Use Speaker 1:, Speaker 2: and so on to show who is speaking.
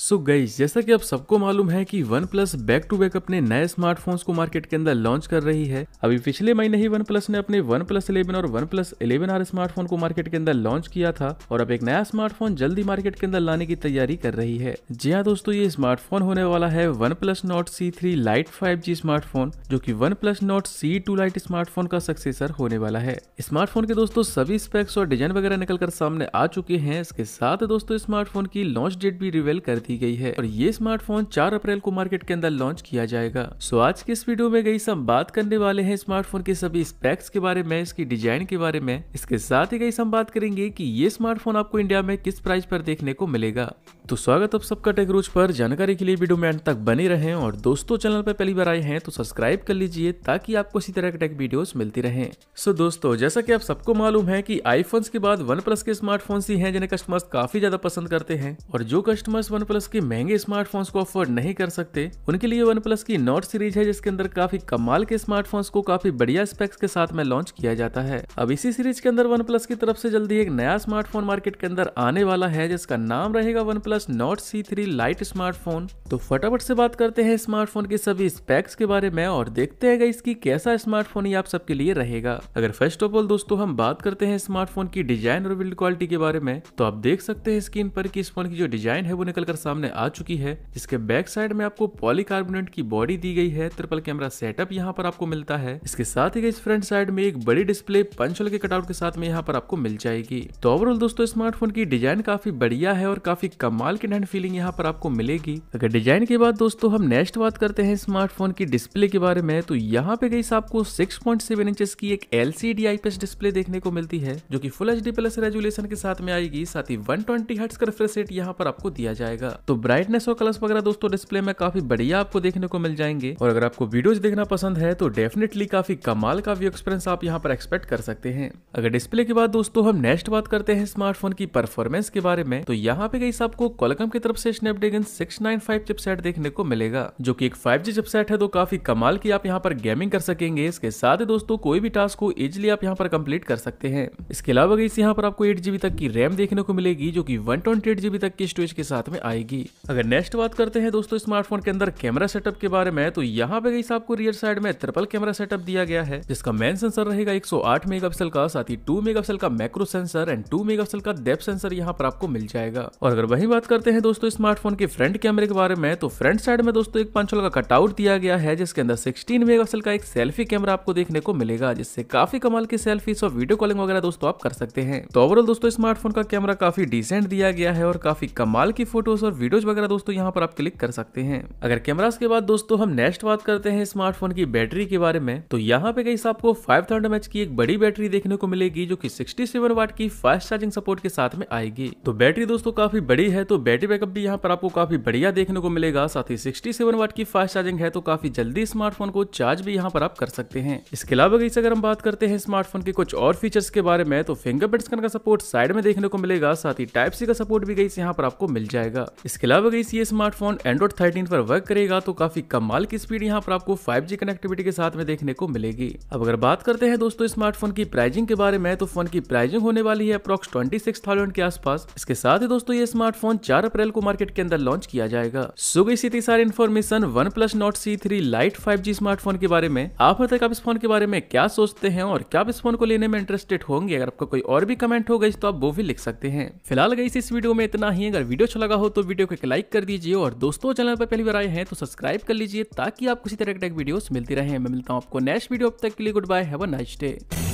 Speaker 1: सो so गई जैसा कि आप सबको मालूम है कि OnePlus back to back अपने नए स्मार्टफोन्स को मार्केट के अंदर लॉन्च कर रही है अभी पिछले महीने ही वन प्लस ने अपने वन प्लस इलेवन और OnePlus eleven R smartphone को मार्केट के अंदर लॉन्च किया था और अब एक नया स्मार्टफोन जल्दी मार्केट के अंदर लाने की तैयारी कर रही है जी हाँ दोस्तों ये स्मार्टफोन होने वाला है OnePlus Nord C three lite five G smartphone जो की OnePlus Nord C two lite smartphone का सक्सेसर होने वाला है स्मार्टफोन के दोस्तों सभी स्पेक्स और डिजाइन वगैरह निकलकर सामने आ चुके हैं इसके साथ दोस्तों स्मार्टफोन की लॉन्च डेट भी रिवेल कर दी गई है और ये स्मार्टफोन चार अप्रैल को मार्केट के अंदर लॉन्च किया जाएगा सो आज के इस वीडियो में गई हम बात करने वाले हैं स्मार्टफोन के सभी स्पेक्स के बारे में इसकी डिजाइन के बारे में इसके साथ ही गई हम बात करेंगे की ये स्मार्टफोन आपको इंडिया में किस प्राइस पर देखने को मिलेगा तो स्वागत आप सबका टेकरूज पर जानकारी के लिए वीडियो में अंत तक बने रहें और दोस्तों चैनल पर पहली बार आए हैं तो सब्सक्राइब कर लीजिए ताकि आपको इसी तरह के टेक वीडियोस मिलती रहें सो so दोस्तों जैसा कि आप सबको मालूम है कि आईफोन के बाद वन प्लस के स्मार्टफोन ही हैं जिन्हें कस्टमर्स काफी ज्यादा पसंद करते हैं और जो कस्टमर्स वन प्लस के महंगे स्मार्टफोन को अफोर्ड नहीं कर सकते उनके लिए वन प्लस की नोट सीरीज है जिसके अंदर काफी कमाल के स्मार्टफोन को काफी बढ़िया स्पेक्स के साथ में लॉन्च किया जाता है अब इसी सीरीज के अंदर वन प्लस की तरफ से जल्दी एक नया स्मार्टफोन मार्केट के अंदर आने वाला है जिसका नाम रहेगा OnePlus plus Nord C three lite smartphone तो फटाफट से बात करते हैं स्मार्टफोन के सभी स्पेक्स के बारे में और देखते हैं इसकी कैसा स्मार्टफोन ही आप सबके लिए रहेगा अगर फर्स्ट ऑफ ऑल दोस्तों हम बात करते हैं स्मार्टफोन की डिजाइन और बिल्ड क्वालिटी के बारे में तो आप देख सकते हैं स्क्रीन पर की इस फोन की जो डिजाइन है वो निकल कर सामने आ चुकी है जिसके बैक साइड में आपको पॉलीकार्बोनेट की बॉडी दी गई है ट्रिपल कैमरा सेटअप यहाँ पर आपको मिलता है इसके साथ ही इस फ्रंट साइड में एक बड़ी डिस्प्ले पंचल के कटआउट के साथ में यहाँ पर आपको मिल जाएगी तो ओवरऑल दोस्तों स्मार्टफोन की डिजाइन काफी बढ़िया है और काफी कमाल कमाल की डेंट फीलिंग यहाँ पर आपको मिलेगी अगर डिजाइन के बाद दोस्तों हम नेक्स्ट बात करते हैं स्मार्टफोन की डिस्प्ले के बारे में तो यहाँ पे गई आपको 6.7 इंचेस की एक एलसीडी आईपीएस डिस्प्ले देखने को मिलती है जो कि फुल एचडी प्लस रेजुलेशन के साथ में आएगी साथ ही वन ट्वेंटी हर्ट्स का रिफ्रेश रेट यहाँ पर आपको दिया जाएगा तो ब्राइटनेस और कलर्स वगैरह दोस्तों डिस्प्ले में काफी बढ़िया आपको देखने को मिल जाएंगे और अगर आपको वीडियोज देखना पसंद है तो डेफिनेटली काफी कमाल का व्यू एक्सपीरियंस आप यहाँ पर एक्सपेक्ट कर सकते हैं अगर डिस्प्ले के बाद दोस्तों हम नेक्स्ट बात करते हैं स्मार्टफोन की परफॉर्मेंस के बारे में तो यहाँ पे गई आपको कोलकम की तरफ से स्नैपड्रैगन 695 चिपसेट देखने को मिलेगा जो कि एक 5G चिपसेट है तो काफी कमाल की आप यहाँ पर गेमिंग कर सकेंगे इसके साथ ही दोस्तों कोई भी टास्क को इजिली आप यहाँ पर कंप्लीट कर सकते हैं इसके अलावा इस यहां पर आपको एट जीबी तक की रैम देखने को मिलेगी जो की वन जीबी तक की स्टोरेज के साथ में आएगी अगर नेक्स्ट बात करते हैं दोस्तों स्मार्टफोन के अंदर कैमरा सेटअप के बारे में तो यहाँ पे गई आपको रियर साइड में ट्रिपल कैमरा सेटअप दिया गया है जिसका मेन सेंसर रहेगा एक मेगापिक्सल का साथ ही टू मेगापिक्सल का macro sensor and two megapixel का डेप सेंसर यहाँ पर आपको मिल जाएगा और अगर वही बात बात करते हैं दोस्तों स्मार्टफोन के फ्रंट कैमरे के बारे में तो फ्रंट साइड में दोस्तों एक पंचोल का कटआउट दिया गया है जिसके अंदर 16 मेगापिक्सल का एक सेल्फी कैमरा आपको देखने को मिलेगा जिससे काफी कमाल की सेल्फीज और वीडियो कॉलिंग वगैरह दोस्तों आप कर सकते हैं तो ओवरऑल दोस्तों स्मार्टफोन का कैमरा काफी डिसेंट दिया गया है और काफी कमाल की फोटोज और वीडियोज वगैरह दोस्तों यहाँ पर आप क्लिक कर सकते हैं अगर कैमरा के बाद दोस्तों हम नेक्स्ट बात करते हैं स्मार्टफोन की बैटरी के बारे में तो यहाँ पे कई आपको फाइव थाउजेंड की एक बड़ी बैटरी देखने को मिलेगी जो की सिक्सटी वाट की फास्ट चार्जिंग सपोर्ट के साथ में आएगी तो बैटरी दोस्तों काफी बड़ी है तो तो बैटरी बैकअप भी यहाँ पर आपको काफी बढ़िया देखने को मिलेगा साथ ही सिक्सटी सेवन वाट की फास्ट चार्जिंग है तो काफी जल्दी स्मार्टफोन को चार्ज भी यहाँ पर आप कर सकते हैं इसके अलावा गई अगर हम बात करते हैं स्मार्टफोन के कुछ और फीचर्स के बारे में तो फिंगरप्रिंट स्कैन का सपोर्ट साइड में देखने को मिलेगा साथ ही टाइप सी का सपोर्ट भी गई यहाँ पर आपको मिल जाएगा इसके अलावा गई ये स्मार्टफोन एंड्रॉइड थर्टीन पर वर्क करेगा तो काफी कमाल की स्पीड यहाँ पर आपको फाइव कनेक्टिविटी के साथ में देखने को मिलेगी अब अगर बात करते हैं दोस्तों स्मार्टफोन की प्राइजिंग के बारे में तो फोन की प्राइजिंग होने वाली है अप्रोक्स ट्वेंटी के आसपास इसके साथ ही दोस्तों ये स्मार्टफोन चार अप्रैल को मार्केट के अंदर लॉन्च किया जाएगा सुबह इसी थी सारी information OnePlus Nord C three lite five G smartphone के बारे में आप तक आप इस फोन के बारे में क्या सोचते हैं और क्या इस फोन को लेने में इंटरेस्टेड होंगे अगर आपको कोई और भी कमेंट हो गई तो आप वो भी लिख सकते हैं फिलहाल गई इस वीडियो में इतना ही अगर वीडियो अच्छा लगा हो तो वीडियो को एक लाइक कर दीजिए और दोस्तों चैनल पर पहली बार आए हैं तो सब्सक्राइब कर लीजिए ताकि आपको किसी तरह के वीडियो मिलती रहे मैं मिलता हूँ आपको नेक्स्ट वीडियो अब तक के लिए गुड बाय है नाइस डे